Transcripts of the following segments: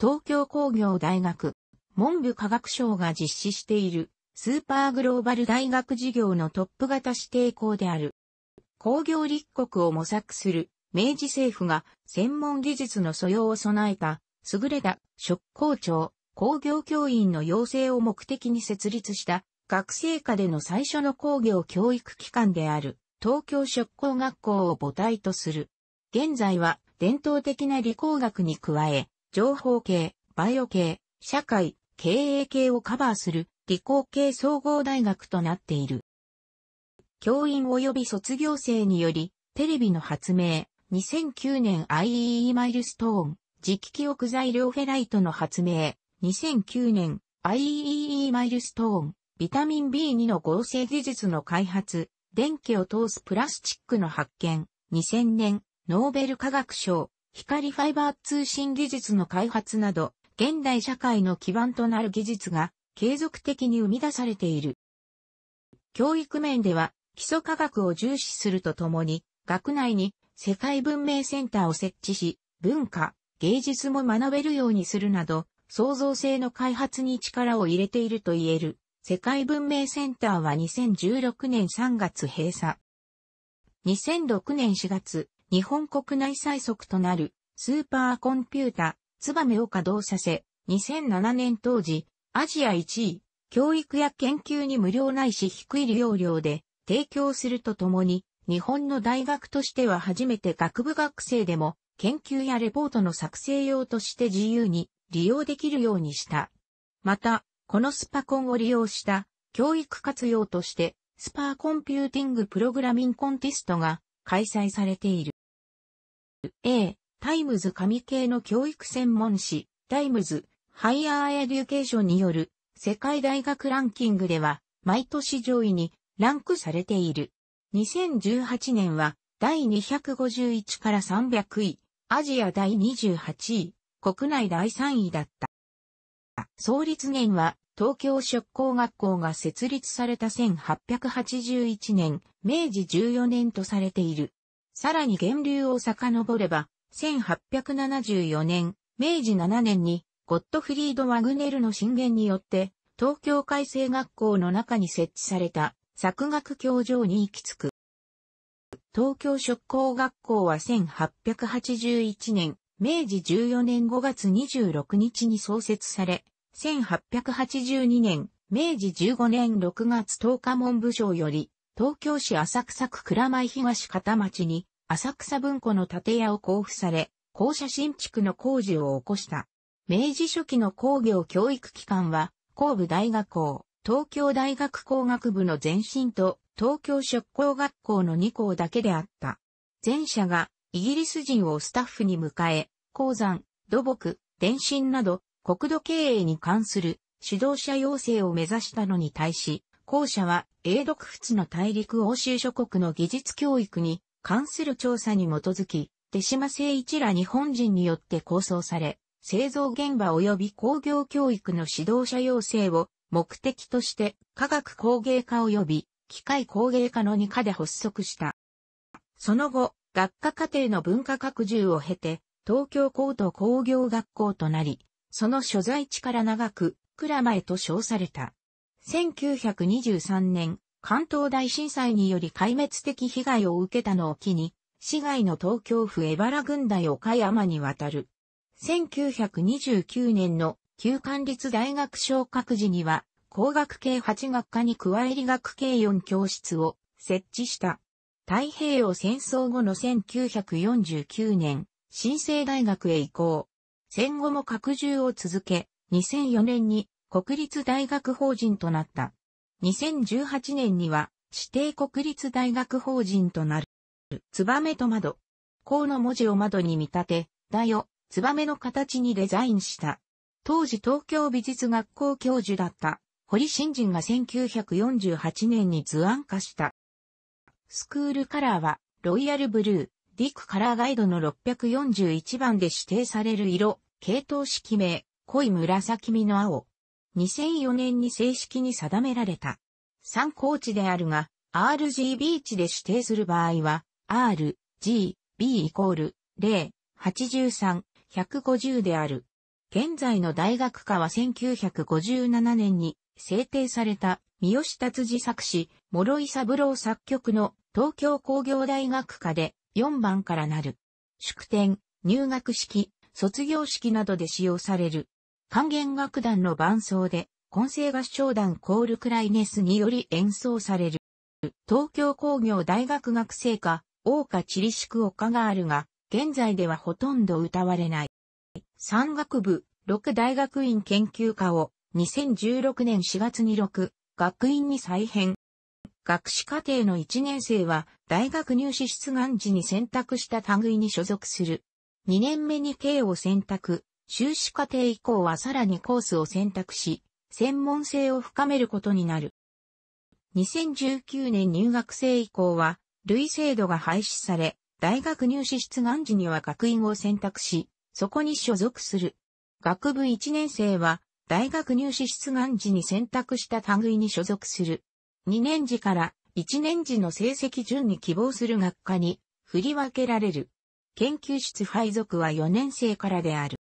東京工業大学、文部科学省が実施している、スーパーグローバル大学事業のトップ型指定校である。工業立国を模索する、明治政府が専門技術の素養を備えた、優れた職校長、工業教員の養成を目的に設立した学生課での最初の工業教育機関である東京職工学校を母体とする。現在は伝統的な理工学に加え情報系、バイオ系、社会、経営系をカバーする理工系総合大学となっている。教員及び卒業生により、テレビの発明、2009年 IEE マイルストーン、磁気記憶材料フェライトの発明、2009年 IEE マイルストーン、ビタミン B2 の合成技術の開発、電気を通すプラスチックの発見、2000年、ノーベル化学賞、光ファイバー通信技術の開発など、現代社会の基盤となる技術が継続的に生み出されている。教育面では基礎科学を重視するとともに、学内に世界文明センターを設置し、文化、芸術も学べるようにするなど、創造性の開発に力を入れていると言える。世界文明センターは2016年3月閉鎖。2006年4月、日本国内最速となるスーパーコンピュータ、ツバメを稼働させ、2007年当時、アジア1位、教育や研究に無料ないし低い利用料で提供するとともに、日本の大学としては初めて学部学生でも研究やレポートの作成用として自由に利用できるようにした。また、このスパコンを利用した教育活用としてスパーコンピューティングプログラミングコンテストが開催されている。A、タイムズ神系の教育専門誌、タイムズ、ハイヤーエデュケーションによる世界大学ランキングでは毎年上位にランクされている。2018年は第251から300位、アジア第28位、国内第3位だった。創立年は東京職工学校が設立された1881年、明治14年とされている。さらに源流を遡れば、1874年、明治7年に、ゴットフリード・ワグネルの進言によって、東京改正学校の中に設置された、作学教場に行き着く。東京職工学校は1881年、明治14年5月26日に創設され、1882年、明治15年6月10日文部省より、東京市浅草区倉前東片町に浅草文庫の建屋を交付され、校舎新築の工事を起こした。明治初期の工業教育機関は、工部大学校、東京大学工学部の前身と、東京職工学校の2校だけであった。前者が、イギリス人をスタッフに迎え、鉱山、土木、電信など、国土経営に関する指導者要請を目指したのに対し、後者は英独仏の大陸欧州諸国の技術教育に関する調査に基づき、手島誠一ら日本人によって構想され、製造現場及び工業教育の指導者養成を目的として科学工芸科及び機械工芸科の2課で発足した。その後、学科課程の文化拡充を経て、東京高等工業学校となり、その所在地から長く、蔵前と称された。1923年、関東大震災により壊滅的被害を受けたのを機に、市外の東京府江原郡大岡山に渡る。1929年の旧管立大学昇格時には、工学系8学科に加え理学系4教室を設置した。太平洋戦争後の1949年、新生大学へ移行。戦後も拡充を続け、2004年に国立大学法人となった。2018年には指定国立大学法人となる。ツバメと窓。こうの文字を窓に見立て、だをツバメの形にデザインした。当時東京美術学校教授だった堀新人が1948年に図案化した。スクールカラーはロイヤルブルー、ディックカラーガイドの641番で指定される色、系統式名、濃い紫身の青、2004年に正式に定められた。参考値であるが、RGB 値で指定する場合は、R、G、B イコール0、83、150である。現在の大学科は1957年に制定された三好達治作詞、諸井三郎作曲の東京工業大学科で4番からなる。祝典、入学式、卒業式などで使用される管弦楽団の伴奏で、混声合唱団コールクライネスにより演奏される。東京工業大学学生か、大岡チリ宿丘があるが、現在ではほとんど歌われない。山岳部、六大学院研究科を2016年4月に六、学院に再編。学士課程の1年生は大学入試出願時に選択した類に所属する。2年目に K を選択。修士課程以降はさらにコースを選択し、専門性を深めることになる。2019年入学生以降は、類制度が廃止され、大学入試出願時には学院を選択し、そこに所属する。学部1年生は、大学入試出願時に選択した類に所属する。2年時から1年時の成績順に希望する学科に振り分けられる。研究室配属は4年生からである。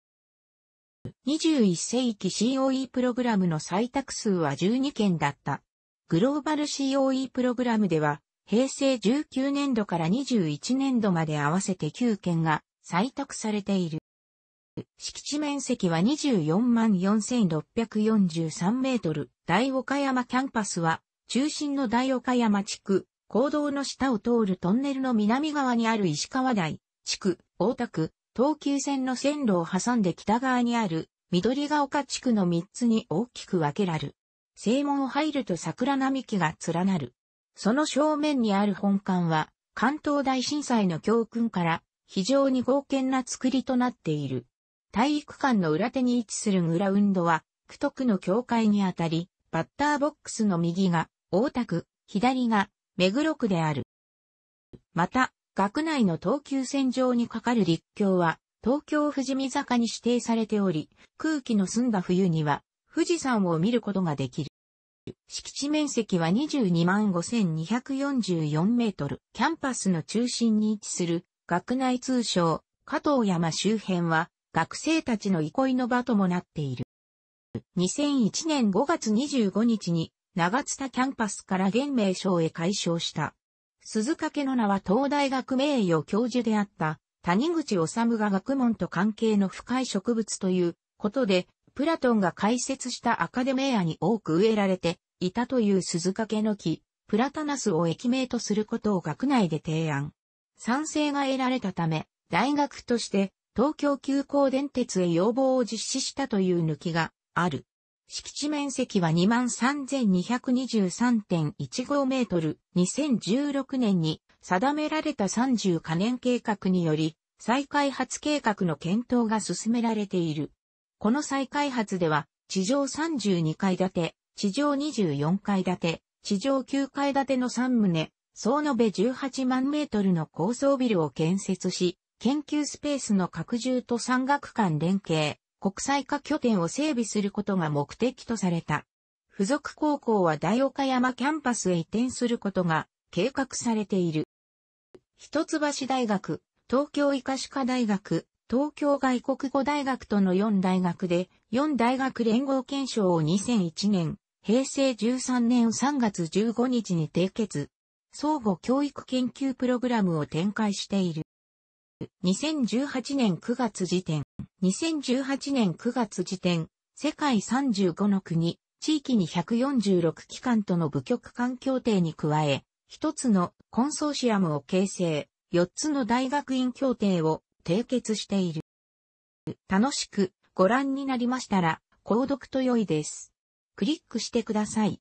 21世紀 COE プログラムの採択数は12件だった。グローバル COE プログラムでは、平成19年度から21年度まで合わせて9件が採択されている。敷地面積は24万4643メートル。大岡山キャンパスは、中心の大岡山地区、公道の下を通るトンネルの南側にある石川台、地区、大田区、東急線の線路を挟んで北側にある緑ヶ丘地区の3つに大きく分けられる。正門を入ると桜並木が連なる。その正面にある本館は、関東大震災の教訓から非常に豪健な造りとなっている。体育館の裏手に位置するグラウンドは、区徳の境界にあたり、バッターボックスの右が大田区、左が目黒区である。また、学内の東急線上に架かる立橋は、東京富士見坂に指定されており、空気の澄んだ冬には、富士山を見ることができる。敷地面積は22万5244メートル。キャンパスの中心に位置する学内通称加藤山周辺は学生たちの憩いの場ともなっている。2001年5月25日に長津田キャンパスから現名称へ解消した。鈴掛の名は東大学名誉教授であった谷口治が学問と関係の深い植物ということで、プラトンが解説したアカデメアに多く植えられていたという鈴掛の木、プラタナスを駅名とすることを学内で提案。賛成が得られたため、大学として東京急行電鉄へ要望を実施したという抜きがある。敷地面積は23,223.15メートル、2016年に定められた30可燃計画により、再開発計画の検討が進められている。この再開発では、地上32階建て、地上24階建て、地上9階建ての3棟、総延べ18万メートルの高層ビルを建設し、研究スペースの拡充と山岳間連携、国際化拠点を整備することが目的とされた。付属高校は大岡山キャンパスへ移転することが計画されている。一橋大学、東京医科歯科大学、東京外国語大学との4大学で、4大学連合憲章を2001年、平成13年3月15日に締結、相互教育研究プログラムを展開している。2018年9月時点、2018年9月時点、世界35の国、地域に146機関との部局間協定に加え、一つのコンソーシアムを形成、4つの大学院協定を締結している。楽しくご覧になりましたら、購読と良いです。クリックしてください。